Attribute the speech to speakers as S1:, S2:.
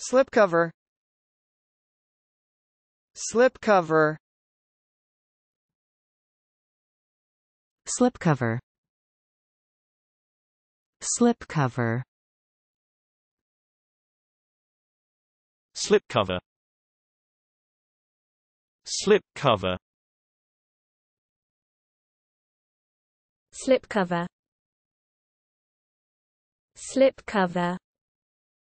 S1: slipcover slipcover slipcover slipcover slipcover slipcover slipcover slipcover